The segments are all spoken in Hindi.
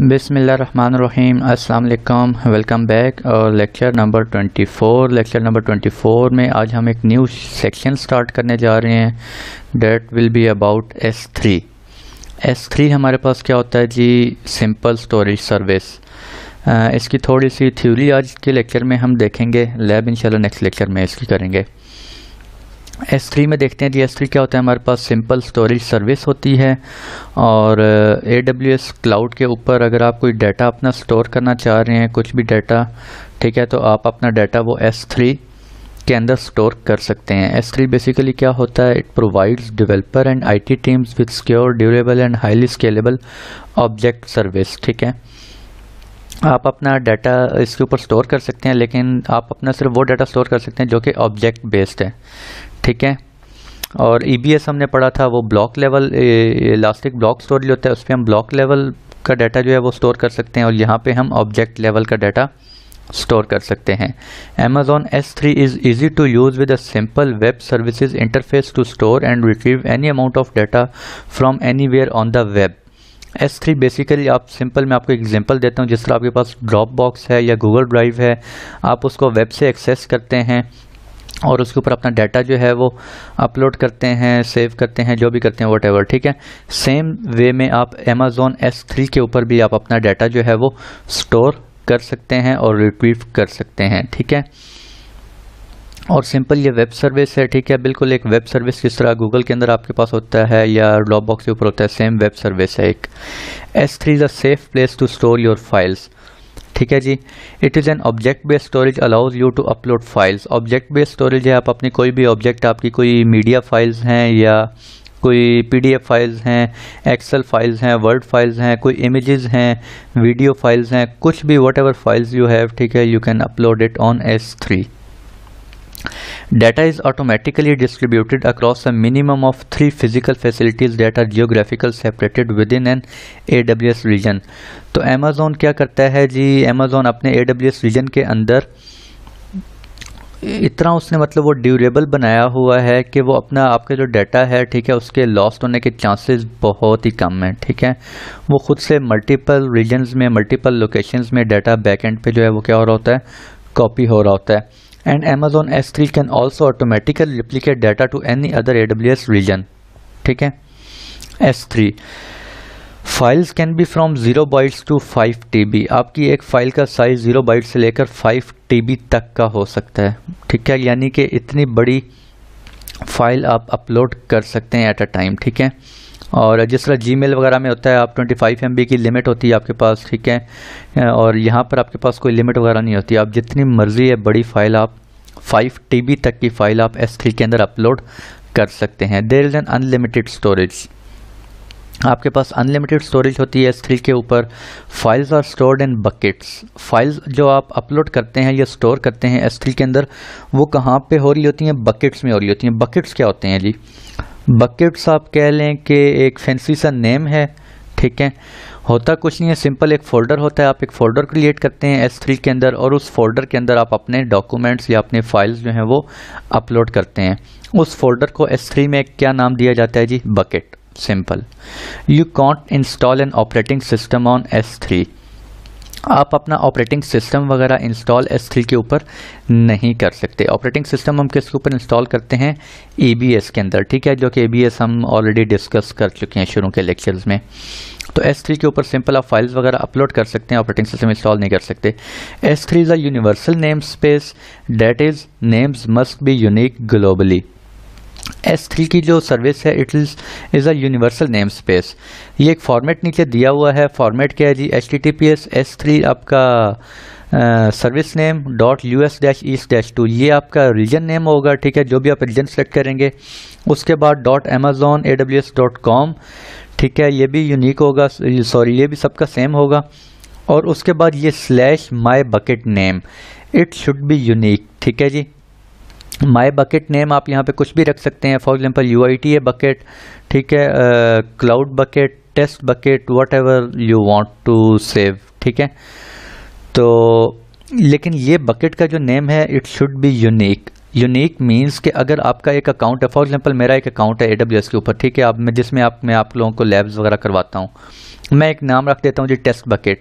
बिसमीम अल्लाम वेलकम बैक और लेक्चर नंबर 24 लेक्चर नंबर 24 में आज हम एक न्यू सेक्शन स्टार्ट करने जा रहे हैं that will be about S three S three हमारे पास क्या होता है जी सिंपल स्टोरेज सर्विस इसकी थोड़ी सी थ्योरी आज के लेक्चर में हम देखेंगे लैब इंशाल्लाह नेक्स्ट लेक्चर में इसकी करेंगे एस थ्री में देखते हैं जी थ्री क्या होता है हमारे पास सिंपल स्टोरेज सर्विस होती है और ए डब्ल्यू एस क्लाउड के ऊपर अगर आप कोई डाटा अपना स्टोर करना चाह रहे हैं कुछ भी डाटा ठीक है तो आप अपना डाटा वो एस थ्री के अंदर स्टोर कर सकते हैं एस थ्री बेसिकली क्या होता है it provides developer and I T teams with secure durable and highly scalable object service ठीक है आप अपना डाटा इसके ऊपर स्टोर कर सकते हैं लेकिन आप अपना सिर्फ वो डाटा स्टोर कर सकते हैं जो कि ऑब्जेक्ट बेस्ड है ठीक है और ई e हमने पढ़ा था वो block level elastic block storage होता है उस पर हम ब्लॉक लेवल का डाटा जो है वो स्टोर कर सकते हैं और यहाँ पे हम ऑब्जेक्ट लेवल का डाटा स्टोर कर सकते हैं Amazon S3 is easy to use with a simple web services interface to store and retrieve any amount of data from anywhere on the web S three basically आप सिंपल मैं आपको एग्जांपल देता हूँ जिस तरह आपके पास ड्रॉप बॉक्स है या गूगल ड्राइव है आप उसको वेब से एक्सेस करते हैं और उसके ऊपर अपना डाटा जो है वो अपलोड करते हैं सेव करते हैं जो भी करते हैं वट ठीक है सेम वे में आप अमेज़ोन एस थ्री के ऊपर भी आप अपना डाटा जो है वो स्टोर कर सकते हैं और रिट्रीव कर सकते हैं ठीक है और सिंपल ये वेब सर्विस है ठीक है बिल्कुल एक वेब सर्विस जिस तरह गूगल के अंदर आपके पास होता है या ड्रॉप बॉक्स के ऊपर होता है सेम वेब सर्विस है एक S three is a safe place to store your files ठीक है जी it is an object based storage allows you to upload files object based storage है आप अपनी कोई भी ऑब्जेक्ट आपकी कोई मीडिया फाइल्स हैं या कोई पी फाइल्स हैं एक्सेल फाइल्स हैं वर्ड फाइल्स हैं कोई इमेज हैं वीडियो फाइल्स हैं कुछ भी whatever files you have ठीक है you can upload it on S three Data is automatically distributed across a minimum of 3 physical facilities that are geographical separated within an AWS region. to Amazon kya karta hai ji Amazon apne AWS region ke andar इतना उसने मतलब वो ड्यूरेबल बनाया हुआ है कि वो अपना आपके जो डाटा है ठीक है उसके लॉस्ट होने के चांसेस बहुत ही कम हैं ठीक है वो ख़ुद से मल्टीपल रीजन्स में मल्टीपल लोकेशंस में डाटा बैकएंड पे जो है वो क्या हो रहा होता है कॉपी हो रहा होता है and Amazon S3 can also automatically replicate data to any other AWS region. ठीक है S3 files can be from zero bytes to five T आपकी एक फ़ाइल का साइज़ ज़ीरो बाइट से लेकर फाइव टी तक का हो सकता है ठीक है यानी कि इतनी बड़ी फाइल आप अपलोड कर सकते हैं एट अ टाइम ठीक है और जिस तरह जी वगैरह में होता है आप 25 फाइव की लिमिट होती है आपके पास ठीक है और यहाँ पर आपके पास कोई लिमिट वगैरह नहीं होती आप जितनी मर्ज़ी है बड़ी फ़ाइल आप 5 टी तक की फ़ाइल आप एस के अंदर अपलोड कर सकते हैं there is an unlimited storage आपके पास अनलिमिटेड स्टोरेज होती है एस के ऊपर files are stored in buckets files जो आप अपलोड करते हैं या स्टोर करते हैं एस के अंदर वो कहाँ पे हो रही होती हैं बकेट्स में हो रही होती हैं बकेट्स क्या होते हैं जी बकेट्स आप कह लें कि एक फैंसी सा नेम है ठीक है होता कुछ नहीं है सिंपल एक फ़ोल्डर होता है आप एक फ़ोल्डर क्रिएट करते हैं एस थ्री के अंदर और उस फोल्डर के अंदर आप अपने डॉक्यूमेंट्स या अपने फाइल्स जो हैं वो अपलोड करते हैं उस फोल्डर को एस थ्री में क्या नाम दिया जाता है जी bucket simple you can't install an operating system on S three आप अपना ऑपरेटिंग सिस्टम वगैरह इंस्टॉल एस के ऊपर नहीं कर सकते ऑपरेटिंग सिस्टम हम किसके ऊपर इंस्टॉल करते हैं ए के अंदर ठीक है जो कि ए हम ऑलरेडी डिस्कस कर चुके हैं शुरू के लेक्चर्स में तो S3 के ऊपर सिंपल आप फाइल्स वगैरह अपलोड कर सकते हैं ऑपरेटिंग सिस्टम इंस्टॉल नहीं कर सकते S3 three is a universal name space that is names must be unique globally S three की जो सर्विस है it is a universal name space ये एक फॉर्मेट नीचे दिया हुआ है फॉर्मेट क्या है जी H T T P S S three आपका service name dot U S dash east dash two ये आपका रीजन नेम होगा ठीक है जो भी आप रीजन सेलेक्ट करेंगे उसके बाद dot Amazon A W S dot com ठीक है ये भी यूनिक होगा सॉरी ये भी सबका सेम होगा और उसके बाद ये slash my bucket name it should be unique ठीक है जी माई बकेट नेम आप यहाँ पे कुछ भी रख सकते हैं for example U I T A bucket ठीक है cloud bucket test bucket whatever you want to save ठीक है तो लेकिन ये बकेट का जो नेम है it should be unique unique means कि अगर आपका एक अकाउंट है फॉर एग्जांपल मेरा एक अकाउंट है एडब्ल्यू के ऊपर ठीक है आप मैं जिसमें आप मैं आप लोगों को लैब्स वगैरह करवाता हूँ मैं एक नाम रख देता हूँ जी टेस्ट बकेट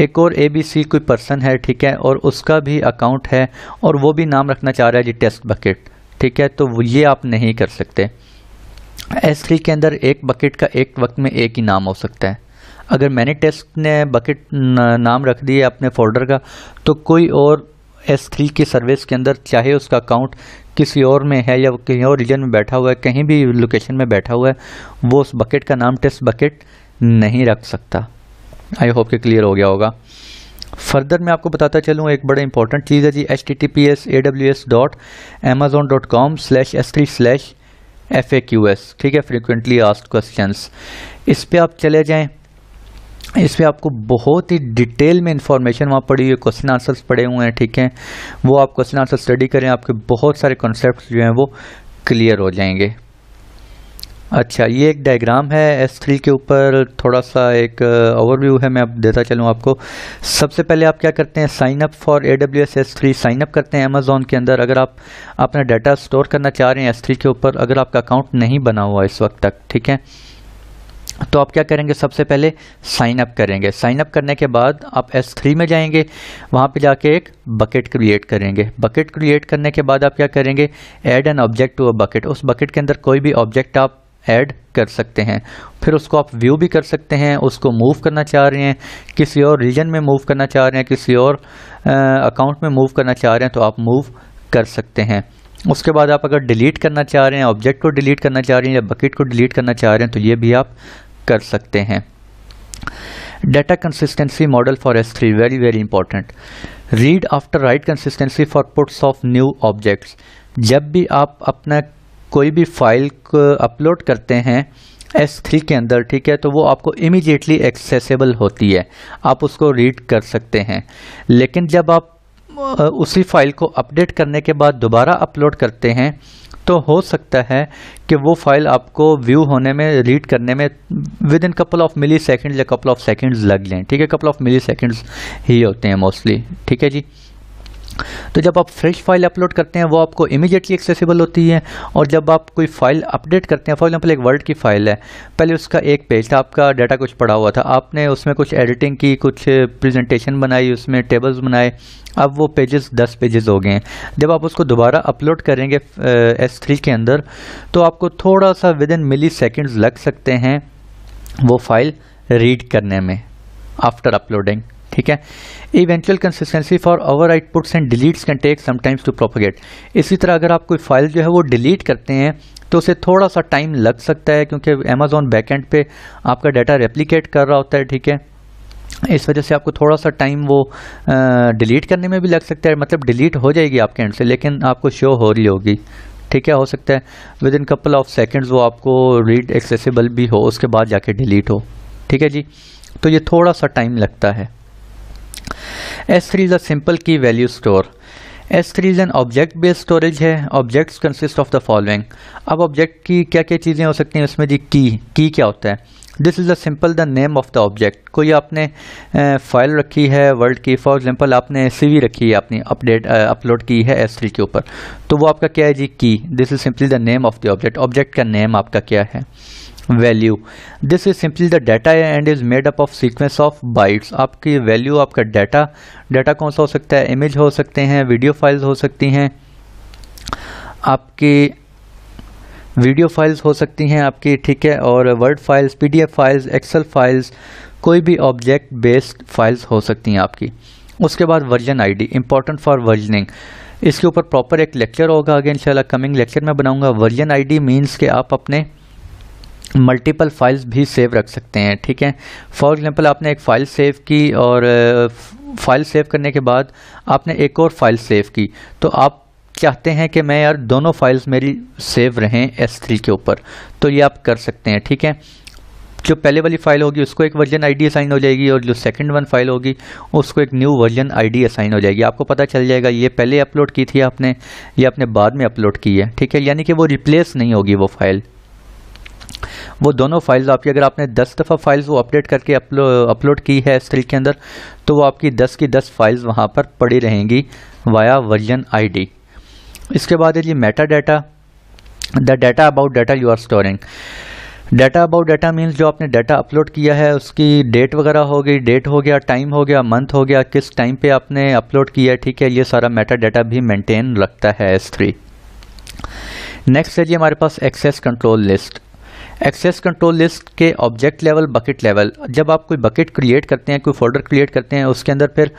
एक और ए बी सी कोई पर्सन है ठीक है और उसका भी अकाउंट है और वो भी नाम रखना चाह रहा है जी टेस्ट बकेट ठीक है तो ये आप नहीं कर सकते एस थ्री के अंदर एक बकेट का एक वक्त में एक ही नाम हो सकता है अगर मैंने टेस्ट ने बकेट नाम रख दिया अपने फोल्डर का तो कोई और एस थ्री की सर्विस के अंदर चाहे उसका अकाउंट किसी और में है या कहीं और रीजन में बैठा हुआ है कहीं भी लोकेशन में बैठा हुआ है वो उस बकेट का नाम टेस्ट बकेट नहीं रख सकता आई होप के क्लियर हो गया होगा फर्दर मैं आपको बताता चलूँ एक बड़ा इंपॉर्टेंट चीज़ है जी H T T P S A W S dot Amazon dot com slash S three slash F A Q S ठीक है फ्रिक्वेंटली आस्ट क्वेश्चन इस पर आप चले जाएँ इस पर आपको बहुत ही डिटेल में इंफॉर्मेशन वहाँ पड़ी हुई है क्वेश्चन आंसर्स पड़े हुए हैं ठीक है वो आप क्वेश्चन आंसर स्टडी करें आपके बहुत सारे कॉन्सेप्ट जो हैं वो क्लियर हो जाएंगे अच्छा ये एक डायग्राम है एस थ्री के ऊपर थोड़ा सा एक ओवरव्यू uh, है मैं अब देता चलूँ आपको सबसे पहले आप क्या करते हैं sign up for A W S S three sign up करते हैं अमेजोन के अंदर अगर आप अपना डाटा स्टोर करना चाह रहे हैं एस थ्री के ऊपर अगर आपका अकाउंट नहीं बना हुआ इस वक्त तक ठीक है तो आप क्या करेंगे सबसे पहले साइन अप करेंगे साइन अप करने के बाद आप S3 में जाएंगे वहाँ पे जाके एक बकेट क्रिएट करेंगे बकेट क्रिएट करने के बाद आप क्या करेंगे add an object to a bucket उस बकेट के अंदर कोई भी ऑब्जेक्ट आप ऐड कर सकते हैं फिर उसको आप व्यू भी कर सकते हैं उसको मूव करना चाह रहे हैं किसी और रीजन में मूव करना चाह रहे हैं किसी और अकाउंट में मूव करना चाह रहे हैं तो आप मूव कर सकते हैं उसके बाद आप अगर डिलीट करना चाह रहे हैं ऑब्जेक्ट को डिलीट करना चाह रहे हैं या बकेट को डिलीट करना चाह रहे हैं तो ये भी आप कर सकते हैं data consistency model for S three very very important read after write consistency for puts of new objects जब भी आप अपना कोई भी फाइल को अपलोड करते हैं एस थ्री के अंदर ठीक है तो वो आपको इमीडिएटली एक्सेसिबल होती है आप उसको रीड कर सकते हैं लेकिन जब आप उसी फाइल को अपडेट करने के बाद दोबारा अपलोड करते हैं तो हो सकता है कि वो फाइल आपको व्यू होने में रीड करने में with in couple of millisecond या कपल ऑफ सेकेंड्स लग लें ठीक है कपल ऑफ मिली सेकेंड्स ही होते हैं मोस्टली ठीक है जी तो जब आप फ्रेश फाइल अपलोड करते हैं वो आपको इमीडिएटली एक्सेसिबल होती है और जब आप कोई फाइल अपडेट करते हैं फॉर एग्जांपल एक वर्ड की फाइल है पहले उसका एक पेज था आपका डाटा कुछ पड़ा हुआ था आपने उसमें कुछ एडिटिंग की कुछ प्रेजेंटेशन बनाई उसमें टेबल्स बनाए अब वो पेजेस दस पेजेस हो गए हैं जब आप उसको दोबारा अपलोड करेंगे एस थ्री के अंदर तो आपको थोड़ा सा विद इन मिली सेकेंड्स लग सकते हैं वो फाइल रीड करने में आफ्टर अपलोडिंग ठीक है eventual consistency for over outputs and deletes can take sometimes to propagate इसी तरह अगर आप कोई फाइल जो है वो डिलीट करते हैं तो उसे थोड़ा सा टाइम लग सकता है क्योंकि अमेजोन बैकेंड पे आपका डाटा रेप्लीकेट कर रहा होता है ठीक है इस वजह से आपको थोड़ा सा टाइम वो डिलीट करने में भी लग सकता है मतलब डिलीट हो जाएगी आपके एंड से लेकिन आपको शो हो रही होगी ठीक है हो सकता है with in couple of seconds वो आपको रीड एक्सेसिबल भी हो उसके बाद जाके डिलीट हो ठीक है जी तो ये थोड़ा सा टाइम लगता है S3 is a simple key value store. S3 is an object based storage है objects consist of the following. अब object की क्या क्या चीज़ें हो सकती हैं उसमें जी key key क्या होता है this is the simple the name of the object कोई आपने फाइल रखी है वर्ल्ड की फॉर एग्जाम्पल आपने सी वी रखी है अपनी अपडेट अपलोड की है एस के ऊपर तो वो आपका क्या है जी key this is simply the name of the object object का नेम आपका क्या है value this is simply the data and is made up of sequence of bytes आपकी वैल्यू आपका डाटा डाटा कौन सा हो सकता है इमेज हो सकते हैं वीडियो फाइल्स हो सकती हैं आपकी वीडियो फाइल्स हो सकती हैं आपकी ठीक है और word files PDF files Excel files कोई भी ऑब्जेक्ट बेस्ड फाइल्स हो सकती हैं आपकी उसके बाद version ID important for versioning इसके ऊपर प्रॉपर एक लेक्चर होगा आगे इंशाल्लाह कमिंग लेक्चर में बनाऊंगा वर्जन आईडी मींस के आप अपने मल्टीपल फाइल्स भी सेव रख सकते हैं ठीक है फॉर एग्जांपल आपने एक फ़ाइल सेव की और फाइल uh, सेव करने के बाद आपने एक और फाइल सेव की तो आप चाहते हैं कि मैं यार दोनों फाइल्स मेरी सेव रहें एस थ्री के ऊपर तो ये आप कर सकते हैं ठीक है जो पहले वाली फ़ाइल होगी उसको एक वर्जन आईडी असाइन हो जाएगी और जो सेकंड वन फाइल होगी उसको एक न्यू वर्जन आईडी असाइन हो जाएगी आपको पता चल जाएगा ये पहले अपलोड की थी आपने ये आपने बाद में अपलोड की है ठीक है यानी कि वो रिप्लेस नहीं होगी वो फाइल वो दोनों फाइल्स आपकी अगर आपने दस दफ़ा फाइल्स वो अपडेट करके अपलोड की है स्टिल के अंदर तो वो आपकी दस की दस फाइल्स वहाँ पर पड़ी रहेंगी वाया वर्जन आईडी इसके बाद है जी meta data the data about data you are storing data about data means जो आपने डाटा अपलोड किया है उसकी डेट वगैरह हो गई डेट हो गया टाइम हो गया मंथ हो गया किस टाइम पे आपने अपलोड किया है ठीक है ये सारा मेटा डाटा भी मेंटेन रखता है एस थ्री नेक्स्ट है जी हमारे पास access control list access control list के ऑब्जेक्ट लेवल बकेट लेवल जब आप कोई बकेट क्रिएट करते हैं कोई फोल्डर क्रिएट करते हैं उसके अंदर फिर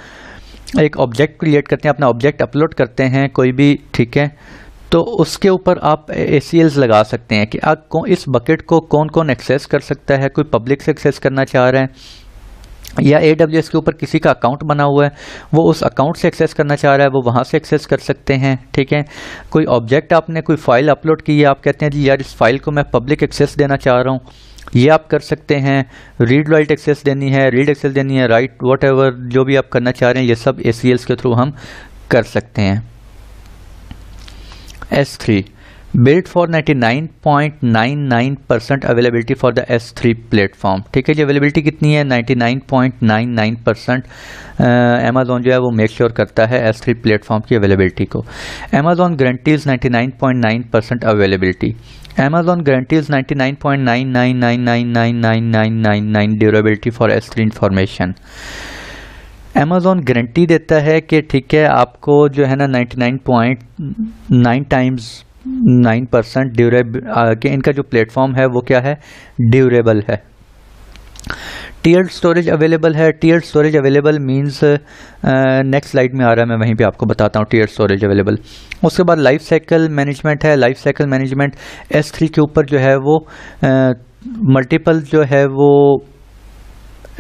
एक ऑब्जेक्ट क्रिएट करते हैं अपना ऑब्जेक्ट अपलोड करते हैं कोई भी ठीक है तो उसके ऊपर आप ए लगा सकते हैं कि आप इस बकेट को कौन कौन एक्सेस कर सकता है कोई पब्लिक से एक्सेस करना चाह रहे हैं या ए डब्ल्यू एस के ऊपर किसी का अकाउंट बना हुआ है वो उस अकाउंट से एक्सेस करना चाह रहा है वो वहाँ से एक्सेस कर सकते हैं ठीक है कोई ऑब्जेक्ट आपने कोई फाइल अपलोड की है आप कहते हैं जी यार इस फाइल को मैं पब्लिक एक्सेस देना चाह रहा हूँ ये आप कर सकते हैं रीड राइट एक्सेस देनी है रीड एक्सेस देनी है राइट वट जो भी आप करना चाह रहे हैं ये सब ए के थ्रू हम कर सकते हैं S three build for 99.99 percent availability for the S3 three platform ठीक है जी अवेलेबिलिटी कितनी है 99.99 परसेंट अमेजोन जो है वो मेक श्योर sure करता है S3 थ्री प्लेटफॉर्म की अवेलेबिलिटी को Amazon guarantees 99.9 percent availability Amazon guarantees 99.9999999999 durability for S3 information. Amazon guarantee देता है कि ठीक है आपको जो है ना 99.9 times नाइन परसेंट ड्यूरेब के इनका जो प्लेटफॉर्म है वो क्या है ड्यूरेबल है टीयर स्टोरेज अवेलेबल है tier storage available means next slide में आ रहा है मैं वहीं पे आपको बताता हूँ टीयर स्टोरेज अवेलेबल उसके बाद लाइफ साइकिल मैनेजमेंट है life cycle management S three के ऊपर जो है वो मल्टीपल uh, जो है वो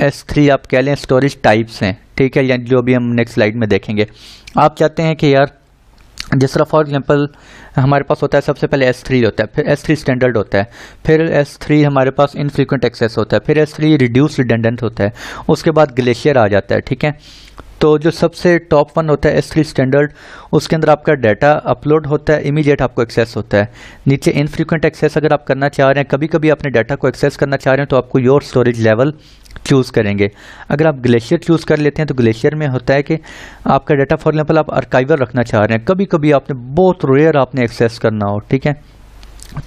एस थ्री आप कह लें स्टोरेज टाइप्स हैं ठीक है या जो भी हम नेक्स्ट स्लाइड में देखेंगे आप चाहते हैं कि यार जिस तरह फॉर एग्जांपल हमारे पास होता है सबसे पहले S3 होता है फिर S3 स्टैंडर्ड होता है फिर S3 हमारे पास इनफ्रीक्वेंट एक्सेस होता है फिर S3 रिड्यूस रिडेंडेंट होता है उसके बाद ग्लेशियर आ जाता है ठीक है तो जो सबसे टॉप वन होता है एस थ्री स्टैंडर्ड उसके अंदर आपका डाटा अपलोड होता है इमीडिएट आपको एक्सेस होता है नीचे इनफ्रीक्वेंट एक्सेस अगर आप करना चाह रहे हैं कभी कभी अपने डाटा को एक्सेस करना चाह रहे हैं तो आपको योर स्टोरेज लेवल चूज़ करेंगे अगर आप ग्लेशियर चूज़ कर लेते हैं तो ग्लेशियर में होता है कि आपका डाटा फॉर एग्जाम्पल आप आर्काइवर रखना चाह रहे हैं कभी कभी आपने बहुत रेयर आपने एक्सेस करना हो ठीक है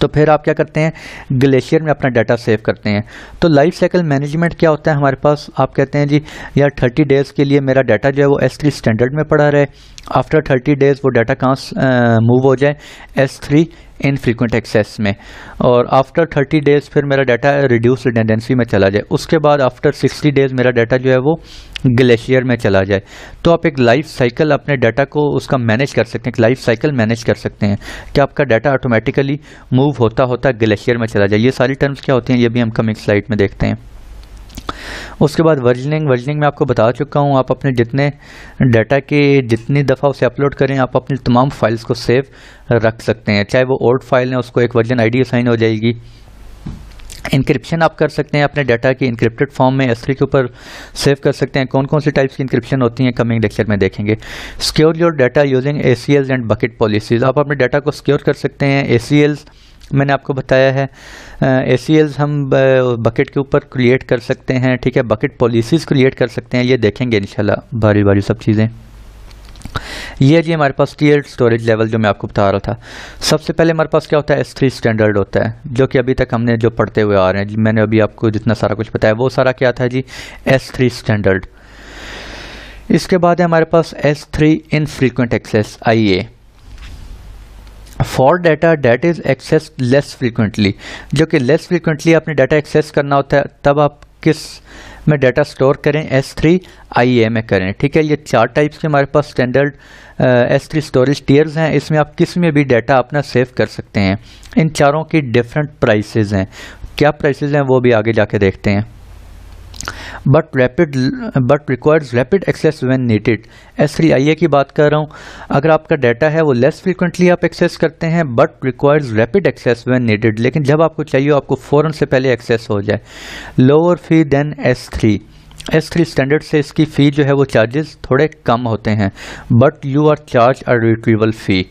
तो फिर आप क्या करते हैं ग्लेशियर में अपना डाटा सेव करते हैं तो लाइफ साइकिल मैनेजमेंट क्या होता है हमारे पास आप कहते हैं जी यार थर्टी डेज़ के लिए मेरा डाटा जो है वो एस थ्री स्टैंडर्ड में पड़ा रहे आफ्टर थर्टी डेज़ वो डाटा कहाँ मूव हो जाए S three infrequent access में और आफ्टर थर्टी डेज़ फिर मेरा डाटा रिड्यूस रिडेंडेंसी में चला जाए उसके बाद आफ्टर सिक्सटी डेज़ मेरा डाटा जो है वो ग्लेशियर में चला जाए तो आप एक लाइफ साइकिल अपने डाटा को उसका मैनेज कर सकते हैं एक लाइफ साइकिल मैनेज कर सकते हैं कि आपका डाटा ऑटोमेटिकली मूव होता होता ग्लेशियर में चला जाए ये सारी टर्म्स क्या होती हैं ये भी हम कमिंग स्लाइड में देखते हैं उसके बाद वर्जनिंग वर्जनिंग में आपको बता चुका हूँ आप अपने जितने डाटा के जितनी दफ़ा उसे अपलोड करें आप अपनी तमाम फाइल्स को सेव रख सकते हैं चाहे वो ओल्ड फाइल है उसको एक वर्जन आईडी असाइन हो जाएगी इंक्रिप्शन आप कर सकते हैं अपने डाटा की इंक्रिप्टेड फॉर्म में एस के ऊपर सेव कर सकते हैं कौन कौन से टाइप्स की इंक्रिप्शन होती हैं कमिंग लेक्चर में देखेंगे secure your data using a and bucket policies आप अपने डाटा को स्क्योर कर सकते हैं ए मैंने आपको बताया है ए सी हम बकेट के ऊपर क्रिएट कर सकते हैं ठीक है बकेट पॉलिसीज़ क्रिएट कर सकते हैं ये देखेंगे इंशाल्लाह बारी बारी सब चीज़ें ये जी हमारे पास टीयर स्टोरेज लेवल जो मैं आपको बता रहा था सबसे पहले हमारे पास क्या होता है एस थ्री स्टैंडर्ड होता है जो कि अभी तक हमने जो पढ़ते हुए आ रहे हैं मैंने अभी आपको जितना सारा कुछ बताया वो सारा क्या था जी एस थ्री स्टैंडर्ड इसके बाद है हमारे पास S three infrequent access I A for data that is access less frequently जो कि लेस फ्रिक्वेंटली आपने डाटा एक्सेस करना होता है तब आप किस में डाटा स्टोर करें एस थ्री आई ए में करें ठीक है ये चार टाइप्स के हमारे पास standard S three storage tiers हैं इसमें आप किस में भी डाटा अपना सेव कर सकते हैं इन चारों की डिफरेंट प्राइसेज हैं क्या प्राइसेज हैं वो भी आगे जाके देखते हैं but rapid but requires rapid access when needed S three I A की बात कर रहा हूँ अगर आपका डाटा है वो लेस फ्रिक्वेंटली आप एक्सेस करते हैं but requires rapid access when needed लेकिन जब आपको चाहिए आपको फ़ौरन से पहले एक्सेस हो जाए lower fee then S three S three standard से इसकी फ़ी जो है वो चार्जेस थोड़े कम होते हैं but you are charge a retrieval fee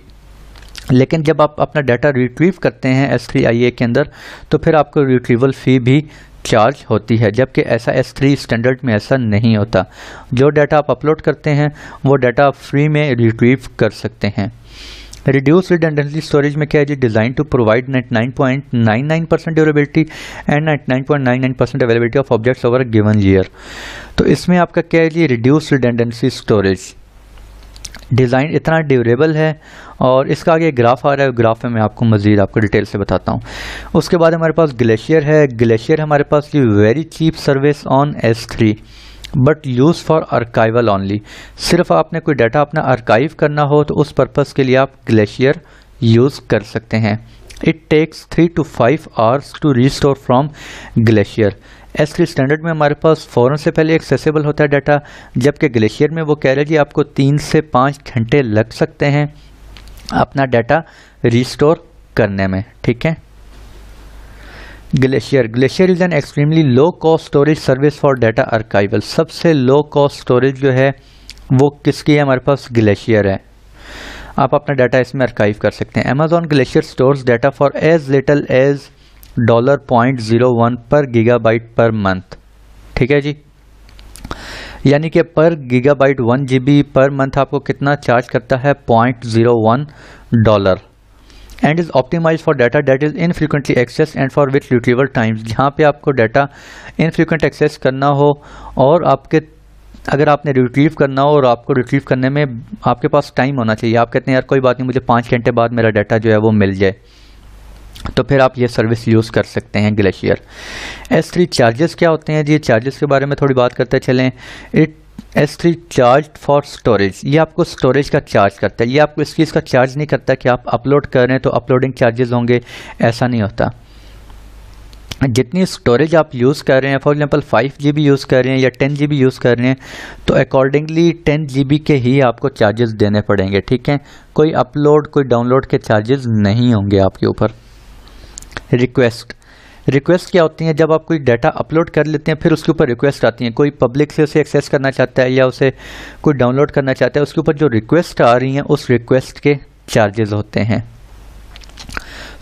लेकिन जब आप अपना डाटा रिट्रीव करते हैं एस थ्री आई ए के अंदर तो फिर आपको रिट्रीवल फ़ी भी चार्ज होती है जबकि ऐसा एस थ्री स्टैंडर्ड में ऐसा नहीं होता जो डाटा आप अपलोड करते हैं वो डाटा आप फ्री में रिट्रीव कर सकते हैं रिड्यूस रिडेंडेंसी स्टोरेज में क्या है जी design to provide ninety nine point nine nine percent durability and ninety nine point nine nine percent availability of objects over given year तो इसमें आपका क्या है जी रिड्यूस रिडेंडेंसी स्टोरेज डिज़ाइन इतना ड्यूरेबल है और इसका आगे ग्राफ आ रहा है ग्राफ में मैं आपको मज़ीद आपको डिटेल से बताता हूँ उसके बाद हमारे पास ग्लेशियर है ग्लेशियर हमारे पास ये very cheap service on S three but use for archival only सिर्फ आपने कोई डाटा अपना आर्काइव करना हो तो उस पर्पज़ के लिए आप ग्लेशियर यूज़ कर सकते हैं it takes three to five hours to restore from Glacier S three standard में हमारे पास फ़ौरन से पहले एक्सेसिबल होता है डाटा जबकि ग्लेशियर में वो कह रहे जी आपको तीन से पाँच घंटे लग सकते हैं अपना डाटा रिस्टोर करने में ठीक है Glacier Glacier is an extremely low cost storage service for data archival सबसे लो कॉस्ट स्टोरेज जो है वो किसकी है हमारे पास ग्लेशियर है आप अपना डाटा इसमें आर्काइव कर सकते हैं Amazon Glacier stores data for as little as dollar point zero one per gigabyte per month ठीक है जी यानी कि पर गीगाबाइट वन जी पर मंथ आपको कितना चार्ज करता है point zero one dollar and is optimize for data that is infrequently access and for with retrieval times जहाँ पे आपको डाटा इनफ्रीक्वेंट एक्सेस करना हो और आपके अगर आपने रिट्रीव करना हो और आपको रिट्रीव करने में आपके पास टाइम होना चाहिए आप कहते हैं यार कोई बात नहीं मुझे पाँच घंटे बाद मेरा डाटा जो है वो मिल जाए तो फिर आप ये सर्विस यूज़ कर सकते हैं ग्लेशियर एस थ्री चार्जेस क्या होते हैं जी चार्जेस के बारे में थोड़ी बात करते चलें it S three charge for storage ये आपको स्टोरेज का चार्ज करता है ये आपको इस चीज़ का चार्ज नहीं करता कि आप अपलोड कर रहे हैं तो अपलोडिंग चार्जेस होंगे ऐसा नहीं होता जितनी स्टोरेज आप यूज़ कर रहे हैं फॉर एग्जांपल 5 जी यूज़ कर रहे हैं या 10 जी यूज़ कर रहे हैं तो अकॉर्डिंगली 10 जी के ही आपको चार्जेस देने पड़ेंगे ठीक है कोई अपलोड कोई डाउनलोड के चार्जेस नहीं होंगे आपके ऊपर रिक्वेस्ट रिक्वेस्ट क्या होती हैं जब आप कोई डाटा अपलोड कर लेते हैं फिर उसके ऊपर रिक्वेस्ट आती हैं कोई पब्लिक से उसे एक्सेस करना चाहता है या उसे कोई डाउनलोड करना चाहता है उसके ऊपर जो रिक्वेस्ट आ रही हैं उस रिक्वेस्ट के चार्जेस होते हैं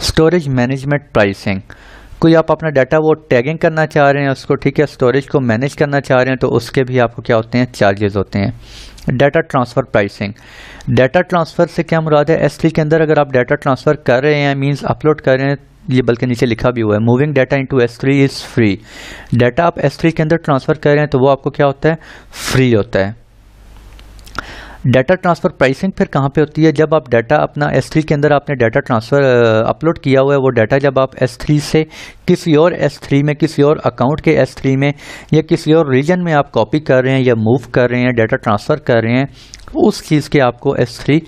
स्टोरेज मैनेजमेंट प्राइसिंग कोई आप अपना डाटा वो टैगिंग करना चाह रहे हैं उसको ठीक है स्टोरेज को मैनेज करना चाह रहे हैं तो उसके भी आपको क्या होते हैं चार्जेस होते हैं data transfer pricing data transfer से क्या मुराद है एस के अंदर अगर आप डाटा ट्रांसफ़र कर रहे हैं मींस अपलोड कर रहे हैं ये बल्कि नीचे लिखा भी हुआ है moving data into S3 is free data आप S3 के अंदर ट्रांसफ़र कर रहे हैं तो वो आपको क्या होता है फ्री होता है डाटा ट्रांसफ़र प्राइसिंग फिर कहाँ पे होती है जब आप डाटा अपना S3 के अंदर आपने डाटा ट्रांसफ़र अपलोड किया हुआ है वो डाटा जब आप S3 से किसी और S3 में किसी और अकाउंट के S3 में या किसी और रीजन में आप कॉपी कर रहे हैं या मूव कर रहे हैं डाटा ट्रांसफ़र कर रहे हैं उस चीज़ के आपको S3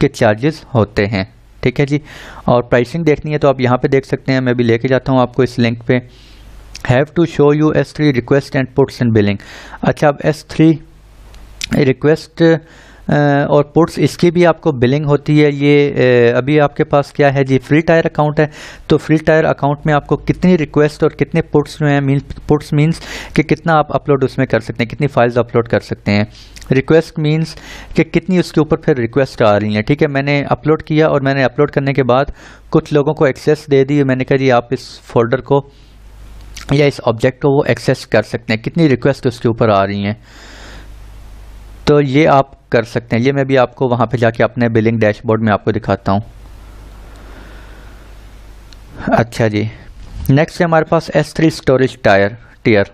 के चार्जेस होते हैं ठीक है जी और प्राइसिंग देखनी है तो आप यहाँ पे देख सकते हैं मैं भी लेके जाता हूँ आपको इस लिंक पे have to show you S three request and puts in billing अच्छा अब एस थ्री रिक्वेस्ट और पुट्स इसकी भी आपको बिलिंग होती है ये अभी आपके पास क्या है जी फ्री टायर अकाउंट है तो फ्री टायर अकाउंट में आपको कितनी रिक्वेस्ट और कितने पुट्स जो हैं मीन पुट्स मीन्स कि कितना आप अपलोड उसमें कर सकते हैं कितनी फाइल्स अपलोड कर सकते हैं रिक्वेस्ट मीन्स कि कितनी उसके ऊपर फिर रिक्वेस्ट आ रही हैं ठीक है मैंने अपलोड किया और मैंने अपलोड करने के बाद कुछ लोगों को एक्सेस दे दी मैंने कहा जी आप इस फोल्डर को या इस ऑब्जेक्ट को वो एक्सेस कर सकते हैं कितनी रिक्वेस्ट उसके ऊपर आ रही हैं तो ये आप कर सकते हैं ये मैं भी आपको वहाँ पे जाके अपने बिलिंग डैशबोर्ड में आपको दिखाता हूँ अच्छा जी नेक्स्ट है हमारे पास S3 storage tier tier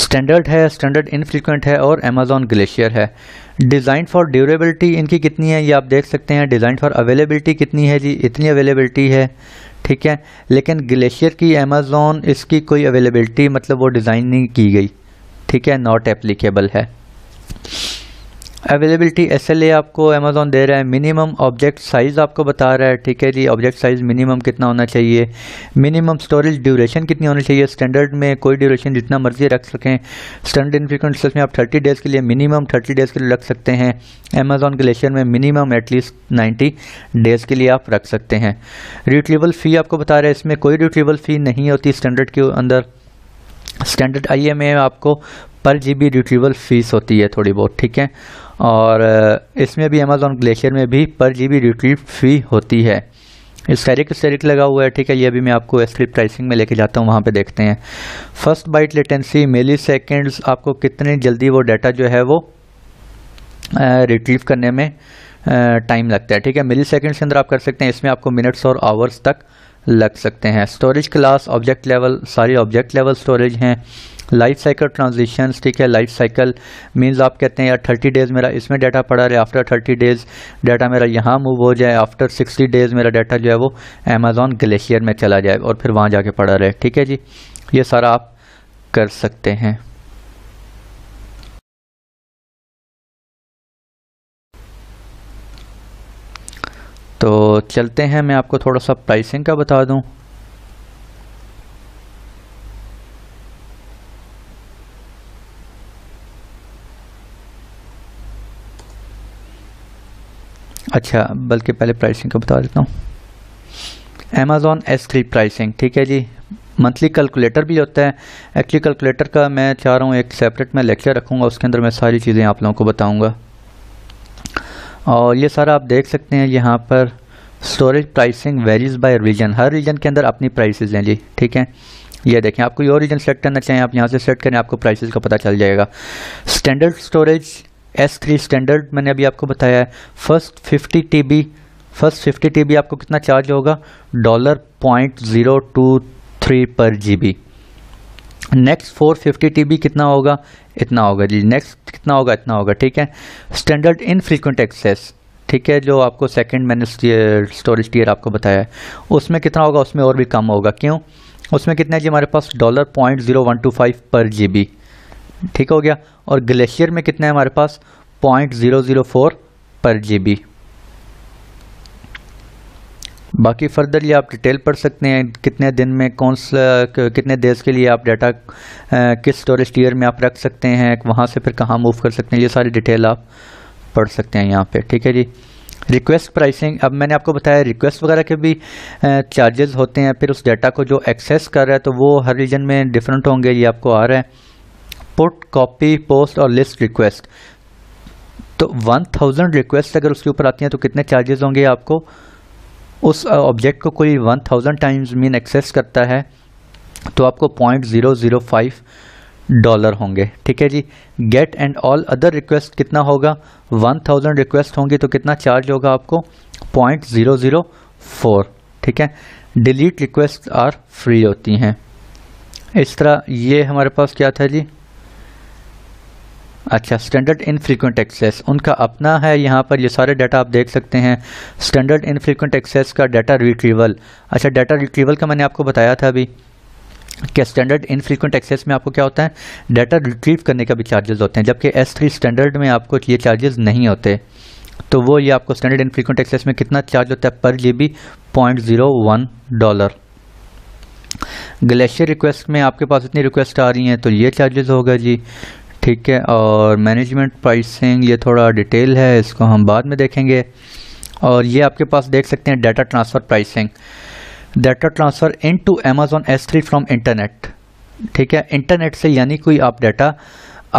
standard है स्टैंडर्ड इनफ्रीक्वेंट है और अमेजोन ग्लेशियर है डिज़ाइन फॉर ड्यूरेबिलिटी इनकी कितनी है ये आप देख सकते हैं डिज़ाइन फॉर अवेलेबिलिटी कितनी है जी इतनी अवेलेबिलिटी है ठीक है लेकिन ग्लेशियर की अमेजोन इसकी कोई अवेलेबिलिटी मतलब वो डिज़ाइन नहीं की गई ठीक है नॉट एप्लीकेबल है अवेलेबिलिटी एस एल आपको अमेज़ोन दे रहा है मिनिमम ऑब्जेक्ट साइज़ आपको बता रहा है ठीक है जी ऑब्जेक्ट साइज़ मिनिमम कितना होना चाहिए मिनिमम स्टोरेज ड्यूरेशन कितनी होनी चाहिए स्टैंडर्ड में कोई ड्यूरेशन जितना मर्जी रख सकें स्टैंडर्ड इन फ्रिक्वेंस में आप थर्टी डेज़ के लिए मिनिमम थर्टी डेज़ के लिए रख सकते हैं अमेजोन ग्लेशियर में मिनिमम एटलीस्ट नाइन्टी डेज़ के लिए आप रख सकते हैं रिटलेबल फ़ी आपको बता रहा है इसमें कोई रिटलेबल फ़ी नहीं होती स्टैंडर्ड के अंदर स्टैंडर्ड आई में आपको पर जी बी रिट्रीवल फ़ीस होती है थोड़ी बहुत ठीक है और इसमें भी अमेजोन ग्लेशियर में भी पर जी बी रिट्रीव फ़ी होती है स्टेरिक सेरिक लगा हुआ है ठीक है ये भी मैं आपको एस्ट्री प्राइसिंग में लेके जाता हूँ वहाँ पे देखते हैं first byte latency milliseconds आपको कितनी जल्दी वो डाटा जो है वो रिट्रीव करने में टाइम लगता है ठीक है मिली सेकेंड्स के अंदर आप कर सकते हैं इसमें आपको मिनट्स और आवर्स तक लग सकते हैं स्टोरेज क्लास ऑब्जेक्ट लेवल सारी ऑब्जेक्ट लेवल स्टोरेज हैं लाइफ साइकिल ट्रांजिशन ठीक है लाइफ साइकिल मीन्स आप कहते हैं यार थर्टी डेज़ मेरा इसमें डाटा पड़ा रहे आफ्टर थर्टी डेज़ डाटा मेरा यहाँ मूव हो जाए आफ्टर सिक्सटी डेज़ मेरा डाटा जो है वो अमेज़ॉन ग्लेशियर में चला जाए और फिर वहाँ जाके पड़ा रहे ठीक है जी ये सारा आप कर सकते हैं तो चलते हैं मैं आपको थोड़ा सा प्राइसिंग का बता दूं अच्छा बल्कि पहले प्राइसिंग का बता देता हूँ अमेज़ोन एस थ्री प्राइसिंग ठीक है जी मंथली कैलकुलेटर भी होता है एक्चुअली कैलकुलेटर का मैं चाह रहा हूँ एक सेपरेट मैं लेक्चर रखूँगा उसके अंदर मैं सारी चीज़ें आप लोगों को बताऊँगा और ये सारा आप देख सकते हैं यहाँ पर storage pricing varies by region हर रीजन के अंदर अपनी प्राइस हैं जी ठीक है ये देखें आप कोई और रीजन सेट करना चाहें आप यहाँ से सेट करें आपको प्राइसेस का पता चल जाएगा standard storage S three standard मैंने अभी आपको बताया है first fifty T B first fifty T B आपको कितना चार्ज होगा dollar point zero two three per G B next 450 fifty कितना होगा इतना होगा जी नेक्स्ट कितना होगा इतना होगा ठीक है स्टैंडर्ड इन फ्रिक्वेंट एक्सेस ठीक है जो आपको सेकंड मैंने स्टोरेज टीयर आपको बताया है उसमें कितना होगा उसमें और भी कम होगा क्यों उसमें कितना है जी हमारे पास dollar point zero one two five per G ठीक हो गया और ग्लेशियर में कितना है हमारे पास point zero zero four per G बाकी फर्दर ये आप डिटेल पढ़ सकते हैं कितने दिन में कौन सा कितने देश के लिए आप डाटा किस स्टोरेज टीयर में आप रख सकते हैं वहाँ से फिर कहाँ मूव कर सकते हैं ये सारी डिटेल आप पढ़ सकते हैं यहाँ पे ठीक है जी रिक्वेस्ट प्राइसिंग अब मैंने आपको बताया रिक्वेस्ट वगैरह के भी चार्जेस होते हैं फिर उस डाटा को जो एक्सेस कर रहा है तो वो हर रीजन में डिफरेंट होंगे ये आपको आ रहा है पुट कॉपी पोस्ट और लिस्ट रिक्वेस्ट तो वन थाउजेंड रिक्वेस्ट अगर उसके ऊपर आती हैं तो कितने चार्जेस होंगे आपको उस ऑब्जेक्ट को कोई one thousand times mean access करता है तो आपको point zero zero five dollar होंगे ठीक है जी get and all other request कितना होगा वन थाउजेंड रिक्वेस्ट होंगी तो कितना चार्ज होगा आपको पॉइंट ज़ीरो ज़ीरो फोर ठीक है डिलीट रिक्वेस्ट आर फ्री होती हैं इस तरह ये हमारे पास क्या था जी अच्छा स्टैंडर्ड इनफ्रीक्वेंट एक्सेस उनका अपना है यहाँ पर ये सारे डाटा आप देख सकते हैं स्टैंडर्ड इनफ्रीक्वेंट एक्सेस का डाटा रिट्रीवल अच्छा डाटा रिट्रीवल का मैंने आपको बताया था अभी क्या स्टैंडर्ड इनफ्रीक्वेंट एक्सेस में आपको क्या होता है डाटा रिट्रीव करने का भी चार्जेस होते हैं जबकि एस थ्री स्टैंडर्ड में आपको ये चार्जेस नहीं होते तो वो ये आपको स्टैंडर्ड इनफ्रीक्वेंट एक्सेस में कितना चार्ज होता है per G B point zero one dollar Glacier request में आपके पास इतनी रिक्वेस्ट आ रही हैं तो ये चार्जेस होगा जी ठीक है और मैनेजमेंट प्राइसिंग ये थोड़ा डिटेल है इसको हम बाद में देखेंगे और ये आपके पास देख सकते हैं data transfer pricing data transfer into Amazon S three from internet ठीक है इंटरनेट से यानी कोई आप डाटा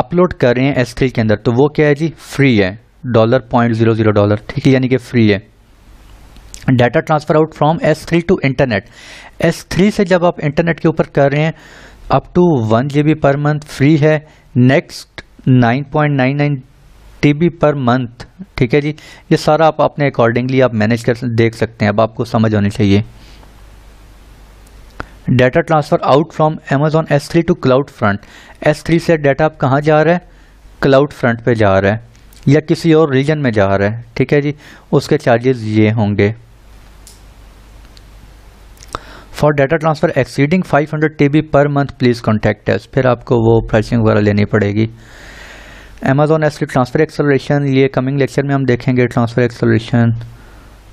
अपलोड कर रहे हैं एस थ्री के अंदर तो वो क्या है जी फ्री है dollar point zero zero dollar ठीक है यानी कि फ्री है data transfer out from S three to internet S three से जब आप इंटरनेट के ऊपर कर रहे हैं up to one G B per month free है नेक्स्ट 9.99 टीबी पर मंथ ठीक है जी ये सारा आप अपने अकॉर्डिंगली आप मैनेज कर देख सकते हैं अब आपको समझ होनी चाहिए data transfer out from Amazon S three to CloudFront S three से डाटा आप कहाँ जा रहा है क्लाउड फ्रंट पे जा रहा है या किसी और रीजन में जा रहा है ठीक है जी उसके चार्जेस ये होंगे for data transfer exceeding 500 hundred per month please contact है फिर आपको वो प्राइसिंग वगैरह लेनी पड़ेगी अमेजोन एस ट्रांसफ़र एक्सेलरेशन ये कमिंग लेक्चर में हम देखेंगे transfer acceleration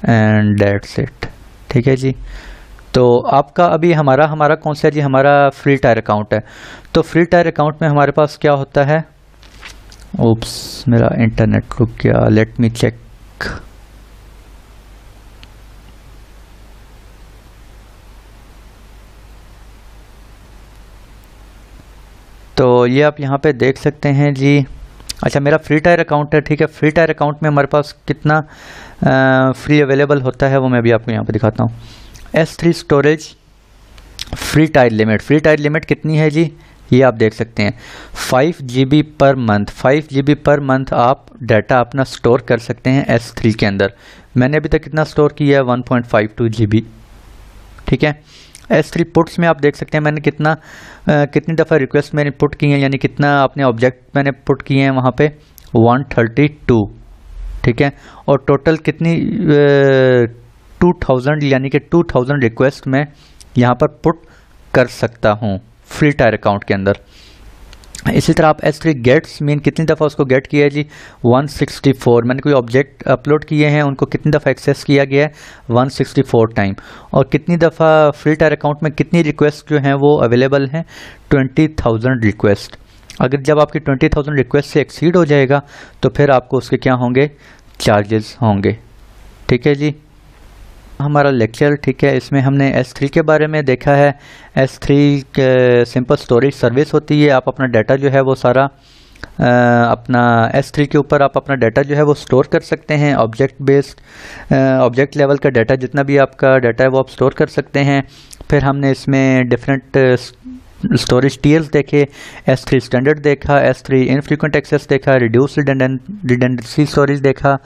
and that's it ठीक है जी तो आपका अभी हमारा हमारा कौन सा है जी हमारा फ्री टायर अकाउंट है तो फ्री टायर अकाउंट में हमारे पास क्या होता है ओप्स मेरा इंटरनेट रुक गया लेट मी चेक तो ये आप यहाँ पे देख सकते हैं जी अच्छा मेरा फ्री टायर अकाउंट है ठीक है फ्री टायर अकाउंट में हमारे पास कितना आ, फ्री अवेलेबल होता है वो मैं भी आपको यहाँ पे दिखाता हूँ S three storage free tier limit free tier limit कितनी है जी ये आप देख सकते हैं five G B per month five G B per month आप डाटा अपना स्टोर कर सकते हैं एस थ्री के अंदर मैंने अभी तक कितना स्टोर किया है one point five two G B ठीक है एस थ्री पुट्स में आप देख सकते हैं मैंने कितना आ, कितनी दफ़ा रिक्वेस्ट मैंने पुट की है यानी कितना अपने ऑब्जेक्ट मैंने पुट किए हैं वहाँ पे 132 ठीक है और टोटल कितनी टू थाउजेंड यानी कि टू थाउजेंड रिक्वेस्ट मैं यहाँ पर पुट कर सकता हूँ फ्री टायर अकाउंट के अंदर इसी तरह आप एस थ्री गेट्स मीन कितनी दफ़ा उसको गेट किया है जी 164 मैंने कोई ऑब्जेक्ट अपलोड किए हैं उनको कितनी दफ़ा एक्सेस किया गया है 164 टाइम और कितनी दफ़ा फिल्टर अकाउंट में कितनी रिक्वेस्ट जो हैं वो अवेलेबल हैं 20,000 रिक्वेस्ट अगर जब आपकी 20,000 रिक्वेस्ट से एक्सीड हो जाएगा तो फिर आपको उसके क्या होंगे चार्जेस होंगे ठीक है जी हमारा लेक्चर ठीक है इसमें हमने S3 के बारे में देखा है S3 three simple storage service होती है आप अपना डाटा जो है वो सारा आ, अपना S3 के ऊपर आप अपना डाटा जो है वो स्टोर कर सकते हैं ऑब्जेक्ट बेस्ड ऑब्जेक्ट लेवल का डाटा जितना भी आपका डाटा है वो आप स्टोर कर सकते हैं फिर हमने इसमें डिफरेंट स्टोरेज टीयर्स देखे एस थ्री स्टैंडर्ड देखा एस थ्री इनफ्रिक्वेंट एक्सेस देखा रिड्यूस रिडेंडेंसी स्टोरेज देखा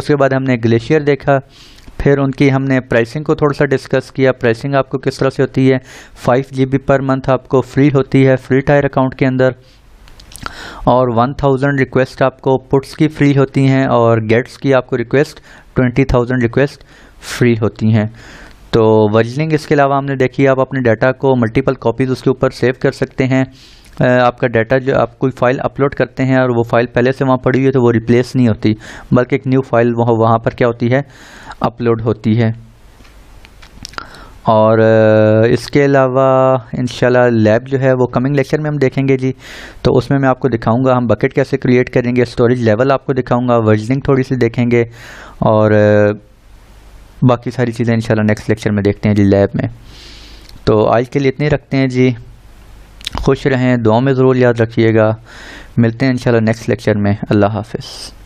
उसके बाद हमने ग्लेशियर देखा फिर उनकी हमने प्राइसिंग को थोड़ा सा डिस्कस किया प्राइसिंग आपको किस तरह से होती है फाइव जी पर मंथ आपको फ्री होती है फ्री टायर अकाउंट के अंदर और 1000 रिक्वेस्ट आपको पुट्स की फ्री होती हैं और गेट्स की आपको रिक्वेस्ट 20,000 रिक्वेस्ट फ्री होती हैं तो वर्जनिंग इसके अलावा हमने देखी आप अपने डाटा को मल्टीपल कॉपीज़ उसके ऊपर सेव कर सकते हैं आपका डाटा जो आप कोई फाइल अपलोड करते हैं और वो फाइल पहले से वहाँ पड़ी हुई है तो वो रिप्लेस नहीं होती बल्कि एक न्यू फाइल वहाँ वहाँ पर क्या होती है अपलोड होती है और इसके अलावा इन लैब जो है वो कमिंग लेक्चर में हम देखेंगे जी तो उसमें मैं आपको दिखाऊंगा हम बकेट कैसे क्रिएट करेंगे स्टोरेज लेवल आपको दिखाऊंगा वर्जनिंग थोड़ी सी देखेंगे और बाकी सारी चीज़ें इंशाल्लाह नेक्स्ट लेक्चर में देखते हैं जी लैब में तो आज के लिए इतने रखते हैं जी खुश रहें दुआ में ज़रूर याद रखिएगा मिलते हैं इन नेक्स्ट लेक्चर में अल्लाह हाफिज़